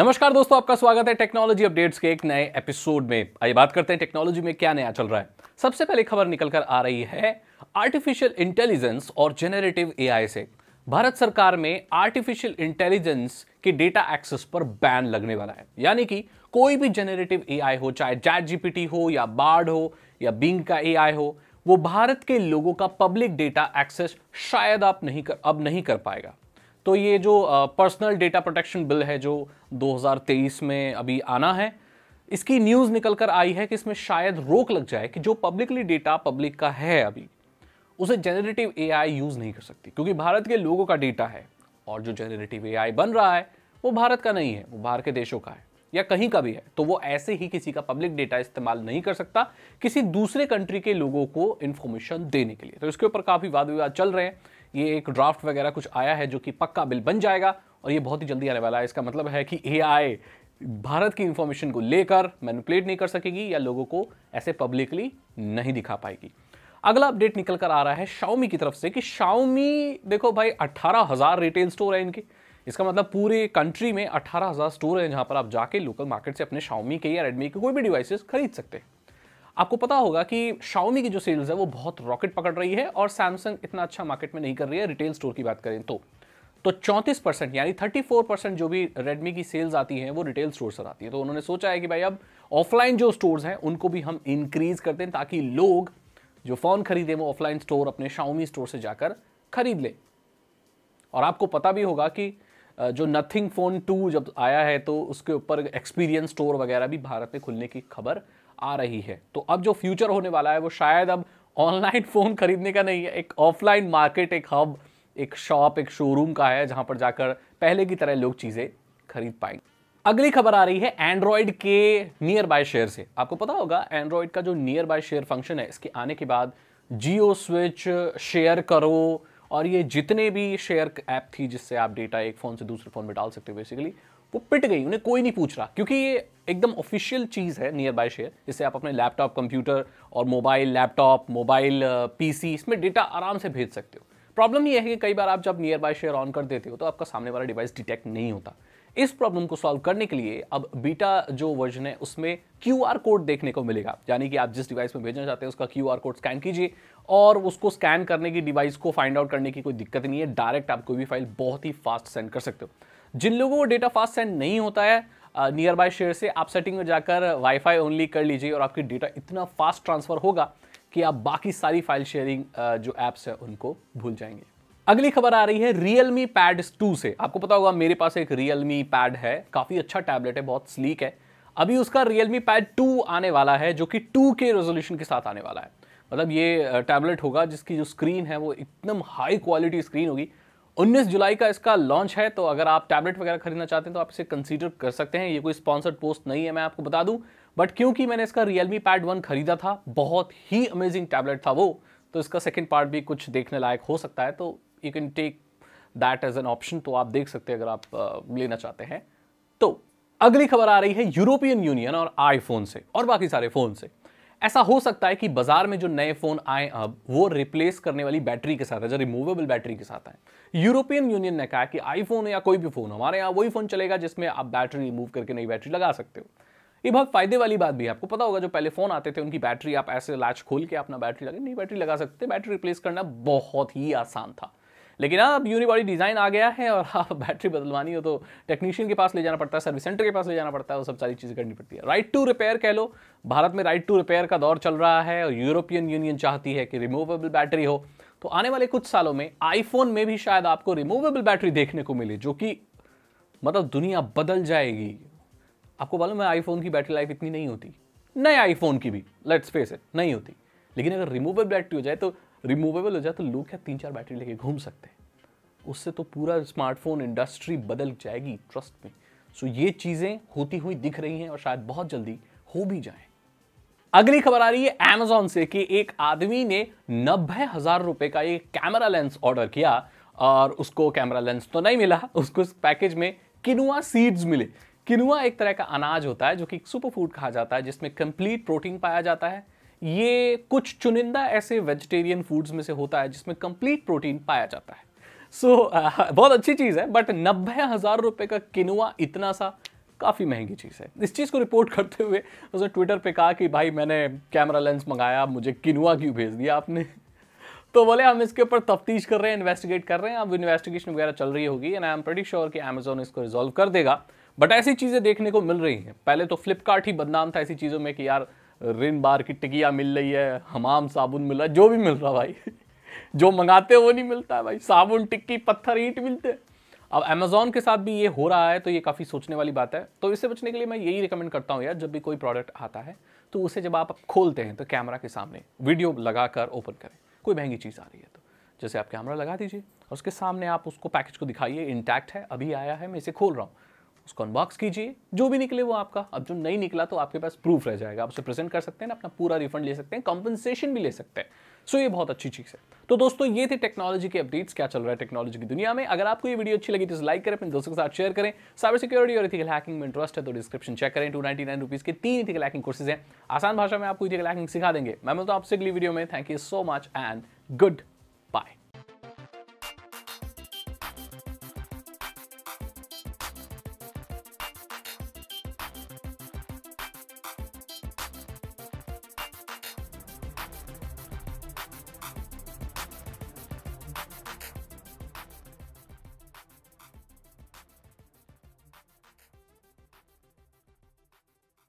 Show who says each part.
Speaker 1: नमस्कार दोस्तों आपका स्वागत है टेक्नोलॉजी अपडेट्स के एक नए एपिसोड में आइए बात करते हैं टेक्नोलॉजी में क्या नया चल रहा है सबसे पहले खबर निकलकर आ रही है आर्टिफिशियल इंटेलिजेंस और जेनरेटिव एआई से भारत सरकार में आर्टिफिशियल इंटेलिजेंस के डेटा एक्सेस पर बैन लगने वाला है यानी कि कोई भी जेनरेटिव ए हो चाहे जैट जीपीटी हो या बार्ड हो या बिंग का ए हो वो भारत के लोगों का पब्लिक डेटा एक्सेस शायद आप नहीं कर अब नहीं कर पाएगा तो ये जो पर्सनल डेटा प्रोटेक्शन बिल है जो 2023 में अभी आना है इसकी न्यूज़ निकल कर आई है कि इसमें शायद रोक लग जाए कि जो पब्लिकली डेटा पब्लिक का है अभी उसे जेनरेटिव ए यूज़ नहीं कर सकती क्योंकि भारत के लोगों का डेटा है और जो जेनरेटिव ए बन रहा है वो भारत का नहीं है वो बाहर के देशों का है या कहीं का भी है तो वो ऐसे ही किसी का पब्लिक डेटा इस्तेमाल नहीं कर सकता किसी दूसरे कंट्री के लोगों को इन्फॉर्मेशन देने के लिए तो इसके ऊपर काफ़ी वाद विवाद चल रहे हैं ये एक ड्राफ्ट वगैरह कुछ आया है जो कि पक्का बिल बन जाएगा और ये बहुत ही जल्दी आने वाला है इसका मतलब है कि ए भारत की इंफॉर्मेशन को लेकर मैनुपलेट नहीं कर सकेगी या लोगों को ऐसे पब्लिकली नहीं दिखा पाएगी अगला अपडेट निकल कर आ रहा है शाओमी की तरफ से कि शाओमी देखो भाई अट्ठारह हज़ार रिटेल स्टोर है इनके इसका मतलब पूरे कंट्री में अट्ठारह हज़ार स्टोर हैं जहाँ पर आप जाके लोकल मार्केट से अपने शाओमी के या रेडमी के कोई भी डिवाइसेस खरीद सकते हैं आपको पता होगा कि Xiaomi की जो सेल्स है वो बहुत रॉकेट पकड़ रही है और सैमसंग इतना अच्छा मार्केट में नहीं कर रही है रिटेल स्टोर की बात करें तो तो 34 परसेंट यानी 34 परसेंट जो भी रेडमी की सेल्स आती हैं वो रिटेल स्टोर से आती है तो उन्होंने सोचा है कि भाई अब ऑफलाइन जो स्टोर्स हैं उनको भी हम इंक्रीज कर दें ताकि लोग जो फ़ोन खरीदें वो ऑफलाइन स्टोर अपने शाउमी स्टोर से जाकर खरीद लें और आपको पता भी होगा कि जो नथिंग फ़ोन टू जब आया है तो उसके ऊपर एक्सपीरियंस स्टोर वगैरह भी भारत में खुलने की खबर आ रही है तो अब जो फ्यूचर होने वाला है वो शायद अब ऑनलाइन फ़ोन खरीदने का नहीं है एक ऑफलाइन मार्केट एक हब एक शॉप एक शोरूम का है जहां पर जाकर पहले की तरह लोग चीज़ें खरीद पाएंगे अगली खबर आ रही है एंड्रॉयड के नियर बाय शेयर से आपको पता होगा एंड्रॉयड का जो नियर बाय शेयर फंक्शन है इसके आने के बाद जियो स्विच शेयर करो और ये जितने भी शेयर ऐप थी जिससे आप डेटा एक फ़ोन से दूसरे फ़ोन में डाल सकते हो बेसिकली वो पिट गई उन्हें कोई नहीं पूछ रहा क्योंकि ये एकदम ऑफिशियल चीज़ है नियर बाय शेयर जिससे आप अपने लैपटॉप कंप्यूटर और मोबाइल लैपटॉप मोबाइल पीसी इसमें डेटा आराम से भेज सकते हो प्रॉब्लम ये है कि कई बार आप जब नियर बाय शेयर ऑन कर देते हो तो आपका सामने वाला डिवाइस डिटेक्ट नहीं होता इस प्रॉब्लम को सॉल्व करने के लिए अब बीटा जो वर्जन है उसमें क्यू आर कोड देखने को मिलेगा यानी कि आप जिस डिवाइस में भेजना चाहते हैं उसका क्यू आर कोड स्कैन कीजिए और उसको स्कैन करने की डिवाइस को फाइंड आउट करने की कोई दिक्कत नहीं है डायरेक्ट आप कोई भी फाइल बहुत ही फास्ट सेंड कर सकते हो जिन लोगों को डेटा फास्ट सेंड नहीं होता है नियर बाय शेयर से आप सेटिंग में जाकर वाईफाई ओनली कर लीजिए और आपकी डेटा इतना फास्ट ट्रांसफ़र होगा कि आप बाकी सारी फाइल शेयरिंग जो ऐप्स है उनको भूल जाएंगे अगली खबर आ रही है रियल मी पैड टू से आपको पता होगा मेरे पास एक रियल मी पैड है काफ़ी अच्छा टैबलेट है बहुत स्लीक है अभी उसका रियल मी पैड टू आने वाला है जो कि टू के रेजोल्यूशन के साथ आने वाला है मतलब ये टैबलेट होगा जिसकी जो स्क्रीन है वो एकदम हाई क्वालिटी स्क्रीन होगी 19 जुलाई का इसका लॉन्च है तो अगर आप टैबलेट वगैरह खरीदना चाहते हैं तो आप इसे कंसीडर कर सकते हैं ये कोई स्पॉन्सर्ड पोस्ट नहीं है मैं आपको बता दूं बट क्योंकि मैंने इसका रियलमी पैड वन खरीदा था बहुत ही अमेजिंग टैबलेट था वो तो इसका सेकेंड पार्ट भी कुछ देखने लायक हो सकता है तो you can take that as an option तो आप देख सकते हैं अगर आप लेना चाहते हैं तो अगली खबर आ रही है यूरोपियन यूनियन और आईफोन से और बाकी सारे फ़ोन से ऐसा हो सकता है कि बाजार में जो नए फोन आए अब वो रिप्लेस करने वाली बैटरी के साथ है जो रिमूवेबल बैटरी के साथ आए यूरोपियन यूनियन ने कहा कि आईफोन या कोई भी फोन हमारे यहाँ वही फोन चलेगा जिसमें आप बैटरी रिमूव करके नई बैटरी लगा सकते हो ये बहुत फायदे वाली बात भी है आपको पता होगा जो पहले फोन आते थे उनकी बैटरी आप ऐसे लाच खोल के अपना बैटरी लगा नई बैटरी लगा सकते बैटरी रिप्लेस करना बहुत ही आसान था लेकिन हाँ, अब यूनिबॉडी डिज़ाइन आ गया है और आप बैटरी बदलवानी हो तो टेक्नीशियन के पास ले जाना पड़ता है सर्विस सेंटर के पास ले जाना पड़ता है वो सब सारी चीज़ें करनी पड़ती है राइट टू रिपेयर कह लो भारत में राइट टू रिपेयर का दौर चल रहा है और यूरोपियन यूनियन चाहती है कि रिमूवेबल बैटरी हो तो आने वाले कुछ सालों में आईफोन में भी शायद आपको रिमूवेबल बैटरी देखने को मिले जो कि मतलब दुनिया बदल जाएगी आपको मालूम है आईफोन की बैटरी लाइफ इतनी नहीं होती नए आईफोन की भी लेट्स फेस इट नहीं होती लेकिन अगर रिमूवेबल बैटरी हो जाए तो रिमूवेबल हो जाए तो लोग क्या तीन चार बैटरी लेके घूम सकते हैं उससे तो पूरा स्मार्टफोन इंडस्ट्री बदल जाएगी ट्रस्ट में सो ये चीज़ें होती हुई दिख रही हैं और शायद बहुत जल्दी हो भी जाए अगली खबर आ रही है एमेजॉन से कि एक आदमी ने नब्बे हजार रुपए का एक कैमरा लेंस ऑर्डर किया और उसको कैमरा लेंस तो नहीं मिला उसको इस पैकेज में किनुआ सीड्स मिले किनुआ एक तरह का अनाज होता है जो कि सुपर फूड कहा जाता है जिसमें कंप्लीट प्रोटीन पाया जाता है ये कुछ चुनिंदा ऐसे वेजिटेरियन फूड्स में से होता है जिसमें कंप्लीट प्रोटीन पाया जाता है सो so, बहुत अच्छी चीज़ है बट नब्बे हज़ार रुपये का किनुआ इतना सा काफ़ी महंगी चीज़ है इस चीज़ को रिपोर्ट करते हुए उसने ट्विटर पे कहा कि भाई मैंने कैमरा लेंस मंगाया मुझे किनुआ क्यों भेज दिया आपने तो बोले हम इसके ऊपर तफ्तीश कर रहे हैं इन्वेस्टिगेट कर रहे हैं अब इन्वेस्टिगेशन वगैरह चल रही होगी and I am pretty sure कि अमेजोन इसको रिजॉल्व कर देगा बट ऐसी चीज़ें देखने को मिल रही हैं पहले तो फ्लिपकार्ट ही बदनाम था ऐसी चीज़ों में कि यार रिन बार की टिकिया मिल रही है हमाम साबुन मिल रहा है जो भी मिल रहा भाई जो मंगाते वो नहीं मिलता है भाई साबुन टिक्की पत्थर ईट मिलते हैं अब अमेजोन के साथ भी ये हो रहा है तो ये काफ़ी सोचने वाली बात है तो इससे बचने के लिए मैं यही रिकमेंड करता हूँ यार जब भी कोई प्रोडक्ट आता है तो उसे जब आप खोलते हैं तो कैमरा के सामने वीडियो लगा कर ओपन करें कोई महंगी चीज़ आ रही है तो जैसे आप कैमरा लगा दीजिए उसके सामने आप उसको पैकेज को दिखाइए इंटैक्ट है अभी आया है मैं इसे खोल रहा हूँ उसको अनबॉक्स कीजिए जो भी निकले वो आपका अब जो नहीं निकला तो आपके पास प्रूफ रह जाएगा आप उसे प्रेजेंट कर सकते हैं अपना पूरा रिफंड ले सकते हैं कॉम्पनसेशन भी ले सकते हैं सो ये बहुत अच्छी चीज़ है तो दोस्तों ये थी टेक्नोलॉजी के अपडेट्स क्या चल रहा है टेक्नोलॉजी की दुनिया में अगर आपको ये वीडियो अच्छी लगी तो लाइक करें अपने दोस्तों के साथ शेयर करें साइबर सिक्योरिटी और इथिकल हैकिंग में इंटरेस्ट है तो डिस्क्रिप्शन चेक करें टू नाइन रुपीज़ के तीन इथिकल हैकिंग कोर्सेज हैं आसान भाषा में आपको इथिकल हैकिंग सिखा देंगे मैं तो आपसे अगली वीडियो में thank you so much and good